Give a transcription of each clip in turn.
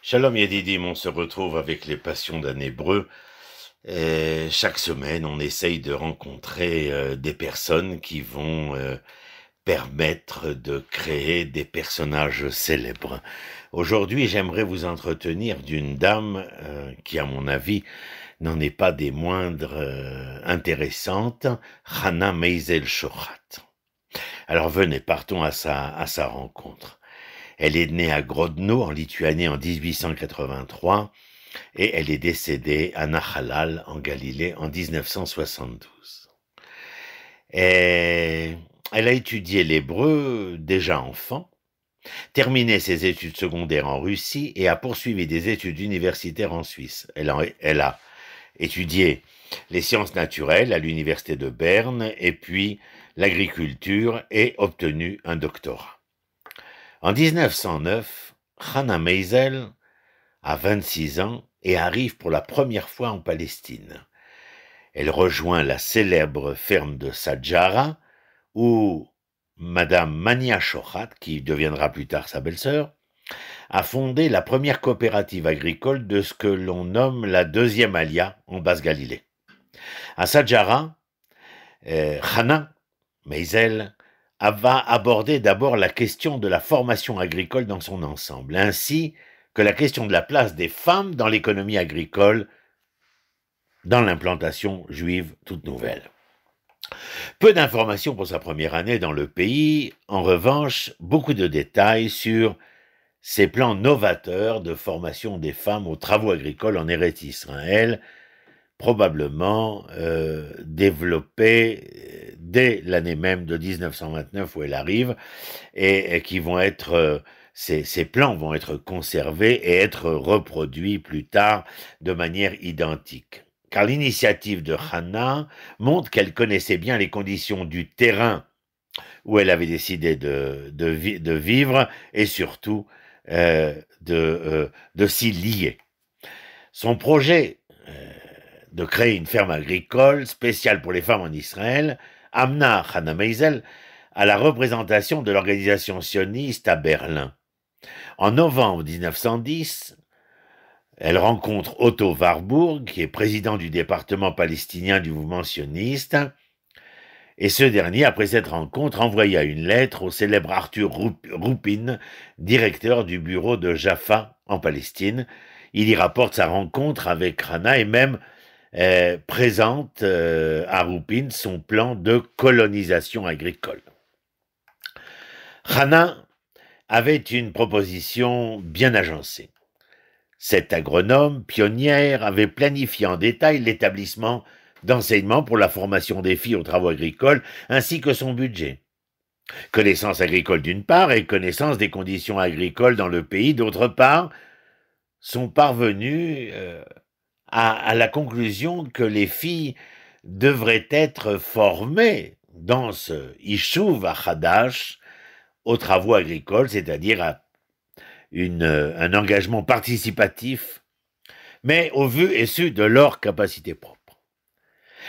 Shalom Yedidim, on se retrouve avec les passions d'un hébreu. Et euh, chaque semaine, on essaye de rencontrer euh, des personnes qui vont euh, permettre de créer des personnages célèbres. Aujourd'hui, j'aimerais vous entretenir d'une dame qui, à mon avis, n'en est pas des moindres intéressantes, Hannah Meisel Chorat. Alors venez, partons à sa, à sa rencontre. Elle est née à Grodno, en Lituanie, en 1883, et elle est décédée à Nahalal, en Galilée, en 1972. elle a étudié l'hébreu déjà enfant, terminé ses études secondaires en Russie et a poursuivi des études universitaires en Suisse. elle a étudié les sciences naturelles à l'université de Berne et puis l'agriculture et obtenu un doctorat. En 1909, Hannah Meisel a 26 ans et arrive pour la première fois en Palestine. Elle rejoint la célèbre ferme de Sadjara, où Madame Mania Chochat, qui deviendra plus tard sa belle-sœur, a fondé la première coopérative agricole de ce que l'on nomme la deuxième alia en Basse-Galilée. À Sadjara, euh, Hannah Meisel ah, va aborder d'abord la question de la formation agricole dans son ensemble, ainsi que la question de la place des femmes dans l'économie agricole dans l'implantation juive toute nouvelle. Peu d'informations pour sa première année dans le pays, en revanche, beaucoup de détails sur ses plans novateurs de formation des femmes aux travaux agricoles en Eretz Israël probablement euh, euh, dès l'année même de 1929 où elle arrive, et, qui vont être... ses euh, ces, ces, plans vont être conservés et être reproduits plus tard de manière identique. Car l'initiative de Hanna montre qu'elle connaissait bien les conditions du terrain où elle avait décidé de, de, de vivre et surtout euh, de, de s'y lier. Son projet de créer une ferme agricole spéciale pour les femmes en Israël amena Hannah Meisel à la représentation de l'organisation sioniste à Berlin. En novembre 1910, elle rencontre Otto Warburg, qui est président du département palestinien du mouvement sioniste, et ce dernier, après cette rencontre, envoya une lettre au célèbre Arthur Rupin, directeur du bureau de Jaffa en Palestine. Il y rapporte sa rencontre avec Hannah et même présente euh, à Roupine son plan de colonisation agricole. Hana avait une proposition bien agencée. Cet agronome pionnière avait planifié en détail l'établissement d'enseignement pour la formation des filles aux travaux agricoles ainsi que son budget. Connaissance agricole d'une part et connaissance des conditions agricoles dans le pays d'autre part sont parvenues. Euh, à, la conclusion que les filles devraient être formées dans ce Ishuv Achadash aux travaux agricoles, c'est-à-dire à euh, un engagement participatif, mais au vu et su de leur capacité propre.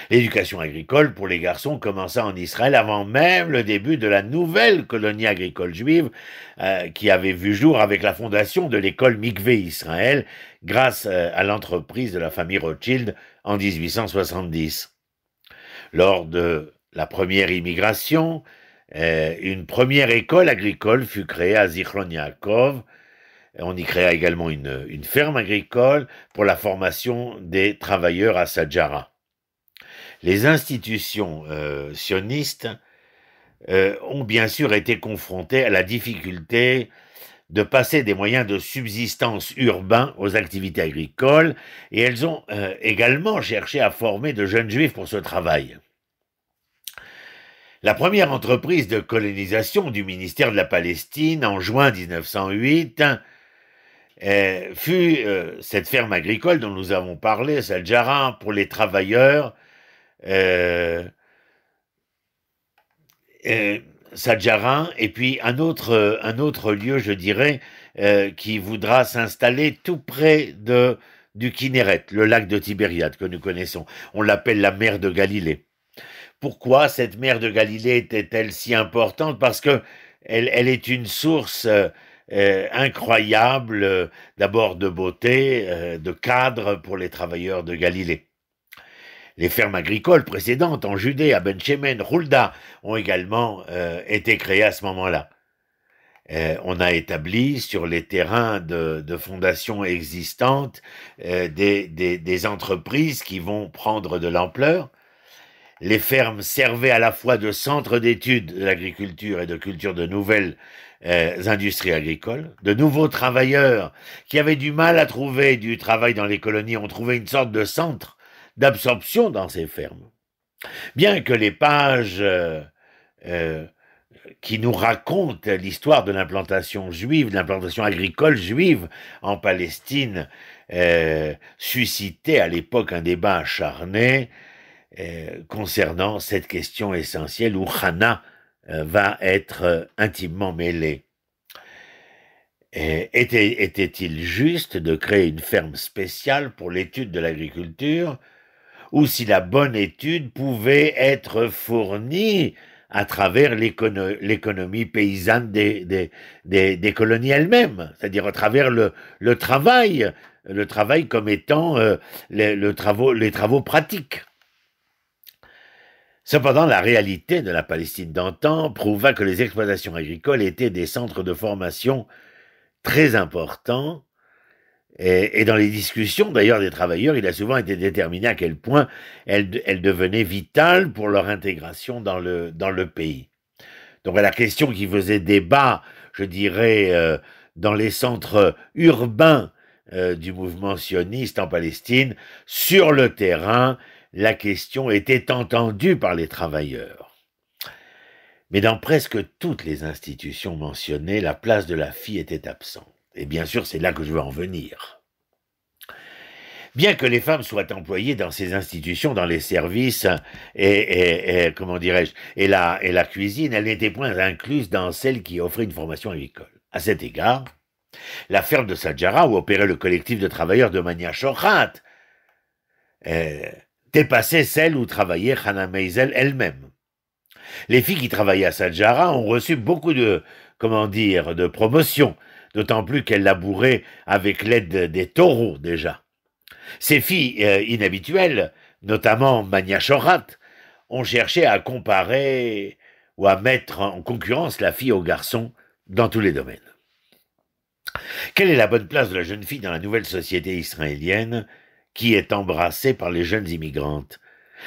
L'éducation agricole pour les garçons commença en Israël avant même le début de la nouvelle colonie agricole juive euh, qui avait vu jour avec la fondation de l'école Mikvé Israël grâce euh, à l'entreprise de la famille Rothschild en 1870. Lors de la première immigration, euh, une première école agricole fut créée à Zichron Yaakov. On y créa également une, une ferme agricole pour la formation des travailleurs à Sajara les institutions euh, sionistes euh, ont bien sûr été confrontées à la difficulté de passer des moyens de subsistance urbains aux activités agricoles, et elles ont euh, également cherché à former de jeunes juifs pour ce travail. La première entreprise de colonisation du ministère de la Palestine en juin 1908 fut cette ferme agricole dont nous avons parlé, Saljara, pour les travailleurs euh, euh, Sadjaran, et puis un autre, un autre lieu, je dirais, euh, qui voudra s'installer tout près de, du Kinneret, le lac de Tibériade que nous connaissons. On l'appelle la mer de Galilée. Pourquoi cette mer de Galilée était-elle si importante Parce que elle, est une source incroyable, d'abord de beauté, de cadre pour les travailleurs de Galilée. Les fermes agricoles précédentes en Judée, à Benchemen, Rouda, ont également euh, été créées à ce moment-là. Euh, on a établi sur les terrains de, fondations existantes euh, des, entreprises qui vont prendre de l'ampleur. Les fermes servaient à la fois de centre d'études de l'agriculture et de culture de nouvelles industries agricoles. De nouveaux travailleurs qui avaient du mal à trouver du travail dans les colonies ont trouvé une sorte de centre d'absorption dans ces fermes. Bien que les pages euh, euh, qui nous racontent l'histoire de l'implantation juive, de l'implantation agricole juive en Palestine, euh, suscitaient à l'époque un débat acharné concernant cette question essentielle où Hana va être intimement mêlée. Était-il juste de créer une ferme spéciale pour l'étude de l'agriculture ou si la bonne étude pouvait être fournie à travers l'économie paysanne des, colonies elles-mêmes, c'est-à-dire à travers le, travail, le travail comme étant euh, les travaux pratiques. Cependant, la réalité de la Palestine d'antan prouva que les exploitations agricoles étaient des centres de formation très importants et, dans les discussions, d'ailleurs, des travailleurs, il a souvent été déterminé à quel point elle, devenait vitale pour leur intégration dans le, pays. Donc à la question qui faisait débat, je dirais, euh, dans les centres urbains euh, du mouvement sioniste en Palestine, sur le terrain, la question était entendue par les travailleurs. Mais dans presque toutes les institutions mentionnées, la place de la fille était absente. Et bien sûr, c'est là que je veux en venir. Bien que les femmes soient employées dans ces institutions, dans les services et, comment dirais-je et la, cuisine, elles n'étaient point incluses dans celles qui offraient une formation agricole. À cet égard, la ferme de Sajara, où opérait le collectif de travailleurs de manière chorate, euh, dépassait celle où travaillait Hannah Meisel elle-même. Les filles qui travaillaient à Sajara ont reçu beaucoup de, comment dire, de promotions d'autant plus qu'elle labourait avec l'aide des taureaux déjà. Ces filles euh, inhabituelles, notamment Mania Chorat, ont cherché à comparer ou à mettre en concurrence la fille au garçon dans tous les domaines. Quelle est la bonne place de la jeune fille dans la nouvelle société israélienne qui est embrassée par les jeunes immigrantes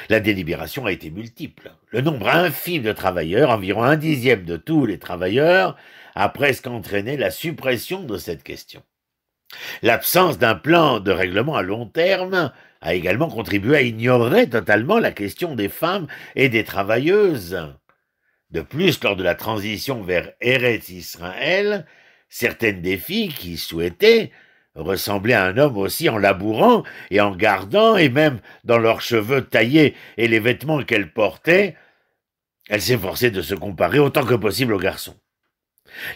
la délibération a été multiple. Le nombre infime de travailleurs, environ un dixième de tous les travailleurs, a presque entraîné la suppression de cette question. L'absence d'un plan de règlement à long terme a également contribué à ignorer totalement la question des femmes et des travailleuses. De plus, lors de la transition vers Eretz Israël, certaines des filles qui souhaitaient ressemblaient à un homme aussi en labourant et en gardant, et même dans leurs cheveux taillés et les vêtements qu'elles portaient, elle s'efforçait de se comparer autant que possible aux garçons.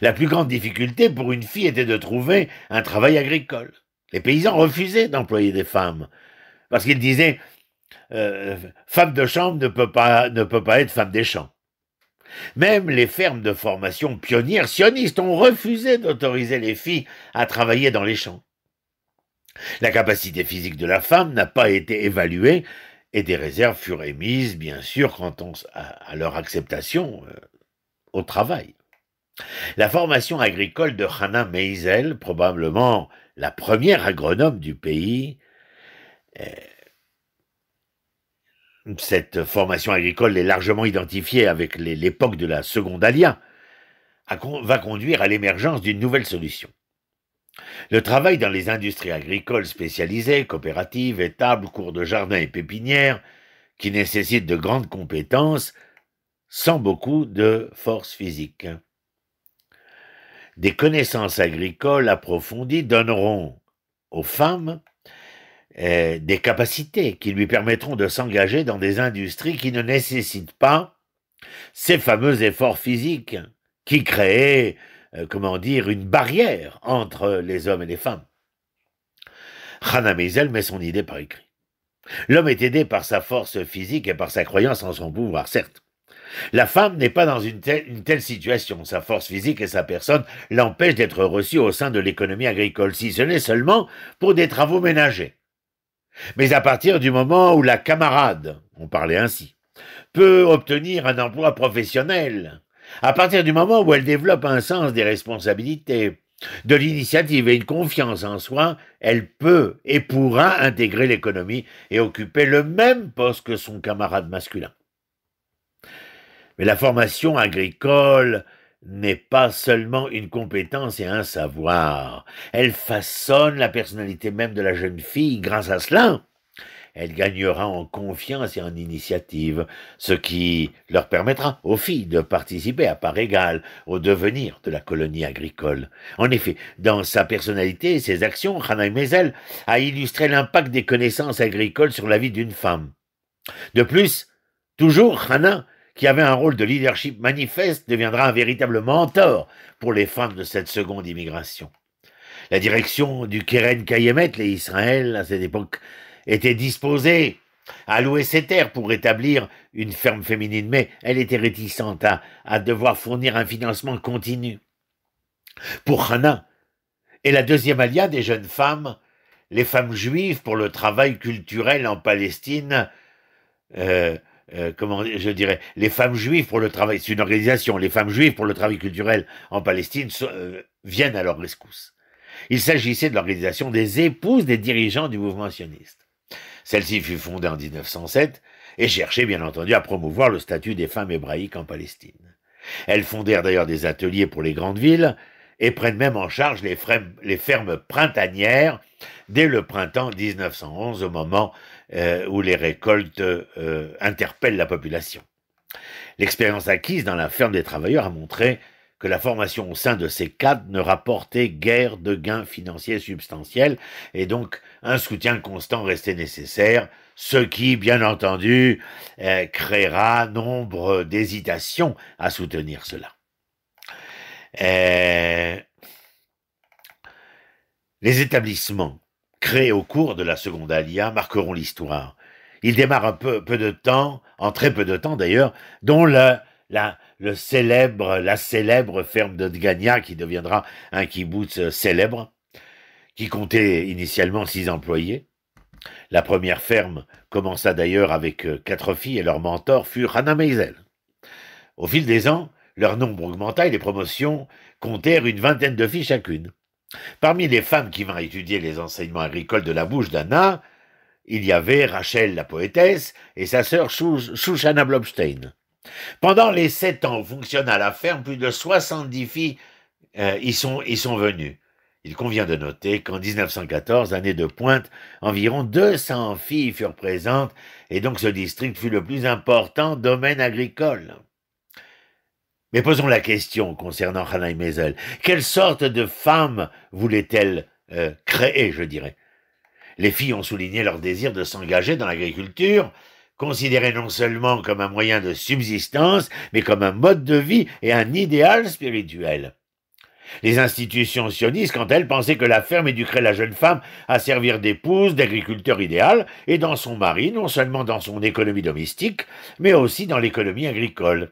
La plus grande difficulté pour une fille était de trouver un travail agricole. Les paysans refusaient d'employer des femmes, parce qu'ils disaient euh, Femme de chambre ne peut, pas, ne peut pas être femme des champs. Même les fermes de formation pionnières sionistes ont refusé d'autoriser les filles à travailler dans les champs. La capacité physique de la femme n'a pas été évaluée et des réserves furent émises, bien sûr, quant à, leur acceptation euh, au travail. La formation agricole de Hannah Meisel, probablement la première agronome du pays, euh, cette formation agricole est largement identifiée avec l'époque de la Seconde Alia, va conduire à l'émergence d'une nouvelle solution. Le travail dans les industries agricoles spécialisées, coopératives, étables, cours de jardin et pépinières, qui nécessitent de grandes compétences, sans beaucoup de force physique. Des connaissances agricoles approfondies donneront aux femmes euh, des capacités qui lui permettront de s'engager dans des industries qui ne nécessitent pas ces fameux efforts physiques qui créent, euh, comment dire, une barrière entre les hommes et les femmes. Hannah Meisel met son idée par écrit. L'homme est aidé par sa force physique et par sa croyance en son pouvoir, certes. La femme n'est pas dans une telle, une telle, situation. Sa force physique et sa personne l'empêchent d'être reçue au sein de l'économie agricole, si ce n'est seulement pour des travaux ménagers. Mais à partir du moment où la camarade, on parlait ainsi, peut obtenir un emploi professionnel, à partir du moment où elle développe un sens des responsabilités, de l'initiative et une confiance en soi, elle peut et pourra intégrer l'économie et occuper le même poste que son camarade masculin. Mais la formation agricole n'est pas seulement une compétence et un savoir, elle façonne la personnalité même de la jeune fille grâce à cela elle gagnera en confiance et en initiative, ce qui leur permettra aux filles de participer à part égale au devenir de la colonie agricole. En effet, dans sa personnalité et ses actions, Hannah Mezel a illustré l'impact des connaissances agricoles sur la vie d'une femme. De plus, toujours Hannah qui avait un rôle de leadership manifeste, deviendra un véritable mentor pour les femmes de cette seconde immigration. La direction du Keren Kayemet, les Israël, à cette époque, était disposée à louer ses terres pour établir une ferme féminine, mais elle était réticente à, devoir fournir un financement continu. Pour Hana, et la deuxième alia des jeunes femmes, les femmes juives pour le travail culturel en Palestine, euh, euh, comment je dirais, les femmes juives pour le travail, c'est une organisation, les femmes juives pour le travail culturel en Palestine euh, viennent à leur rescousse. Il s'agissait de l'organisation des épouses des dirigeants du mouvement sioniste. Celle-ci fut fondée en 1907 et cherchait bien entendu à promouvoir le statut des femmes hébraïques en Palestine. Elles fondèrent d'ailleurs des ateliers pour les grandes villes et prennent même en charge les, fermes printanières dès le printemps 1911, au moment euh, où les récoltes euh, interpellent la population. L'expérience acquise dans la ferme des travailleurs a montré que la formation au sein de ces cadres ne rapportait guère de gains financiers substantiels et donc un soutien constant restait nécessaire, ce qui, bien entendu, euh, créera nombre d'hésitations à soutenir cela. Euh, les établissements créés au cours de la seconde alia marqueront l'histoire. Ils démarrent un peu, peu de temps, en très peu de temps d'ailleurs, dont la la, le célèbre, la célèbre ferme de d'Odgania qui deviendra un kibbutz euh, célèbre, qui comptait initialement six employés. La première ferme commença d'ailleurs avec euh, quatre filles et leur mentor fut Hannah Meisel. Au fil des ans, leur nombre augmenta et les promotions comptèrent une vingtaine de filles chacune. Parmi les femmes qui vinrent étudier les enseignements agricoles de la bouche d'Anna, il y avait Rachel la poétesse et sa sœur Shushana Blobstein. Pendant les sept ans où fonctionne à la ferme, plus de 70 filles euh, y, sont, venues. Il convient de noter qu'en 1914, année de pointe, environ 200 filles furent présentes et donc ce district fut le plus important domaine agricole. Mais posons la question concernant Hannah Mezel: Quelle sorte de femme voulait-elle euh, créer, je dirais Les filles ont souligné leur désir de s'engager dans l'agriculture, considéré non seulement comme un moyen de subsistance, mais comme un mode de vie et un idéal spirituel. Les institutions sionistes, quant à elles, pensaient que la ferme éduquerait la jeune femme à servir d'épouse, d'agriculteur idéal, et dans son mari, non seulement dans son économie domestique, mais aussi dans l'économie agricole.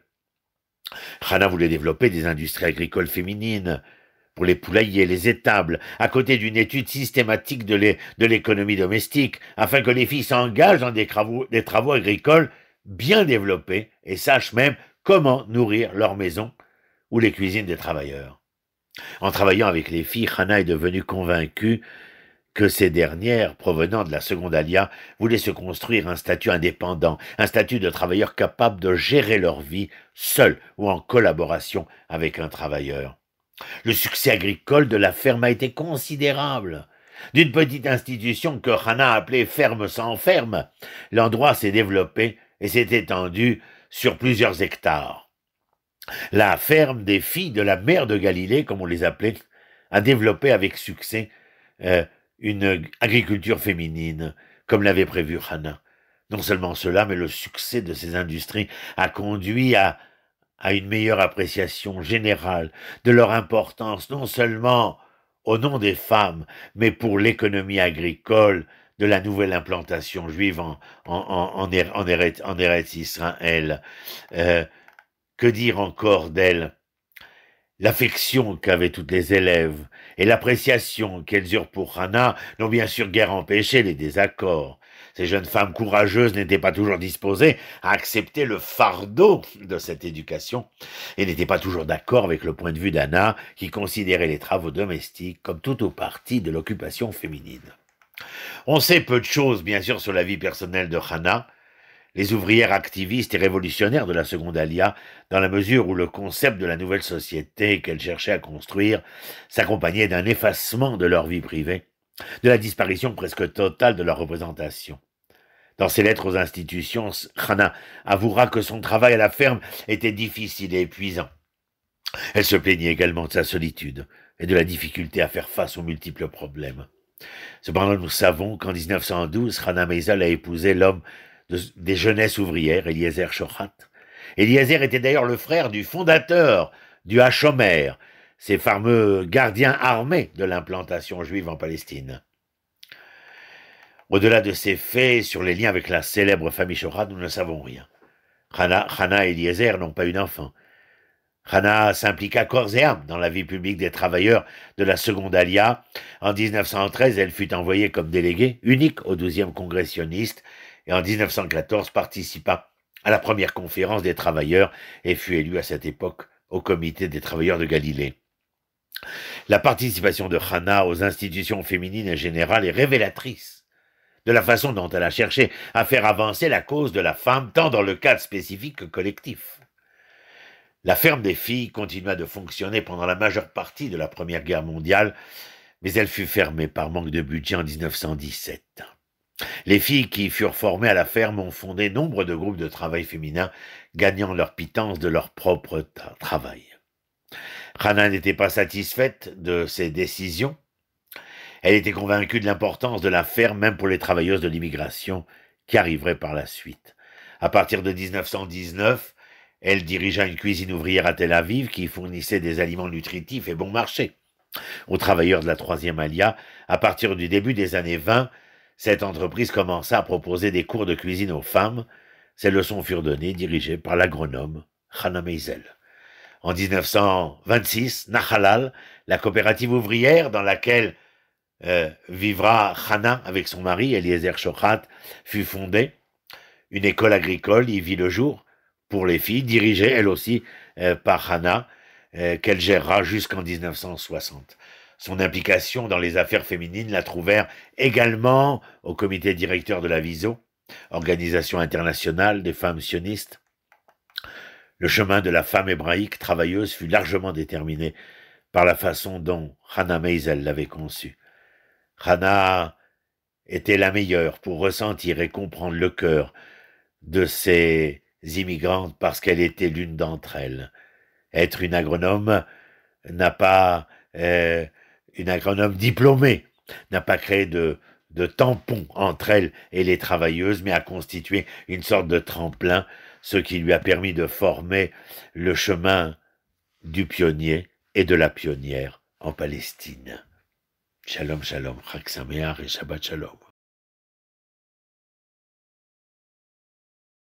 Hannah voulait développer des industries agricoles féminines, pour les poulaillers, les étables, à côté d'une étude systématique de l'économie domestique, afin que les filles s'engagent dans des travaux, agricoles bien développés et sachent même comment nourrir leur maison ou les cuisines des travailleurs. En travaillant avec les filles, Hannah est devenue convaincue que ces dernières, provenant de la seconde alia, voulaient se construire un statut indépendant, un statut de travailleur capable de gérer leur vie seul ou en collaboration avec un travailleur. Le succès agricole de la ferme a été considérable. D'une petite institution que Hannah appelait ferme sans ferme, l'endroit s'est développé et s'est étendu sur plusieurs hectares. La ferme des filles de la mère de Galilée, comme on les appelait, a développé avec succès euh, une agriculture féminine, comme l'avait prévu Hana. Non seulement cela, mais le succès de ces industries a conduit à à une meilleure appréciation générale de leur importance non seulement au nom des femmes, mais pour l'économie agricole de la nouvelle implantation juive en, en, Eretz, Israël. Euh, que dire encore d'elle L'affection qu'avaient toutes les élèves et l'appréciation qu'elles eurent pour Hannah n'ont bien sûr guère empêché les désaccords. Ces jeunes femmes courageuses n'étaient pas toujours disposées à accepter le fardeau de cette éducation et n'étaient pas toujours d'accord avec le point de vue d'Anna qui considérait les travaux domestiques comme tout au parti de l'occupation féminine. On sait peu de choses, bien sûr, sur la vie personnelle de Hannah, les ouvrières activistes et révolutionnaires de la seconde alia, dans la mesure où le concept de la nouvelle société qu'elle cherchait à construire s'accompagnait d'un effacement de leur vie privée, de la disparition presque totale de leur représentation. Dans ses lettres aux institutions, Rana avouera que son travail à la ferme était difficile et épuisant. Elle se plaignait également de sa solitude et de la difficulté à faire face aux multiples problèmes. Cependant, nous savons qu'en 1912, Rana Meisel a épousé l'homme des jeunesses ouvrières, Eliezer Chochat. Eliezer était d'ailleurs le frère du fondateur du Hachomer, ces fameux gardiens armés de l'implantation juive en Palestine. Au-delà de ces faits, sur les liens avec la célèbre famille chora nous ne savons rien. Hana et Eliezer n'ont pas eu d'enfant. Hana s'impliqua corps et âme dans la vie publique des travailleurs de la seconde Alia. En 1913, elle fut envoyée comme déléguée unique au 12e congressionniste et en 1914 participa à la première conférence des travailleurs et fut élue à cette époque au comité des travailleurs de Galilée. La participation de Hannah aux institutions féminines en général est révélatrice de la façon dont elle a cherché à faire avancer la cause de la femme, tant dans le cadre spécifique que collectif. La ferme des filles continua de fonctionner pendant la majeure partie de la Première Guerre mondiale, mais elle fut fermée par manque de budget en 1917. Les filles qui furent formées à la ferme ont fondé nombre de groupes de travail féminin, gagnant leur pitance de leur propre travail. Hannah n'était pas satisfaite de ses décisions. Elle était convaincue de l'importance de la même pour les travailleuses de l'immigration qui arriveraient par la suite. À partir de 1919, elle dirigea une cuisine ouvrière à Tel Aviv qui fournissait des aliments nutritifs et bon marché aux travailleurs de la troisième alia. À partir du début des années 20, cette entreprise commença à proposer des cours de cuisine aux femmes. Ces leçons furent données, dirigées par l'agronome Hannah Meisel. En 1926, Nahalal, la coopérative ouvrière dans laquelle euh, vivra Hana avec son mari, Eliezer Shochat, fut fondée. Une école agricole y vit le jour pour les filles, dirigée elle aussi euh, par Hana, euh, qu'elle gérera jusqu'en 1960. Son implication dans les affaires féminines la trouvèrent également au comité directeur de la VISO, organisation internationale des femmes sionistes, le chemin de la femme hébraïque travailleuse fut largement déterminé par la façon dont Hannah Meisel l'avait conçue. Hannah était la meilleure pour ressentir et comprendre le cœur de ces immigrantes parce qu'elle était l'une d'entre elles. Être une agronome n'a pas euh, une agronome diplômée n'a pas créé de, de tampon entre elles et les travailleuses, mais a constitué une sorte de tremplin ce qui lui a permis de former le chemin du pionnier et de la pionnière en Palestine. Shalom, shalom, Chag et Shabbat shalom.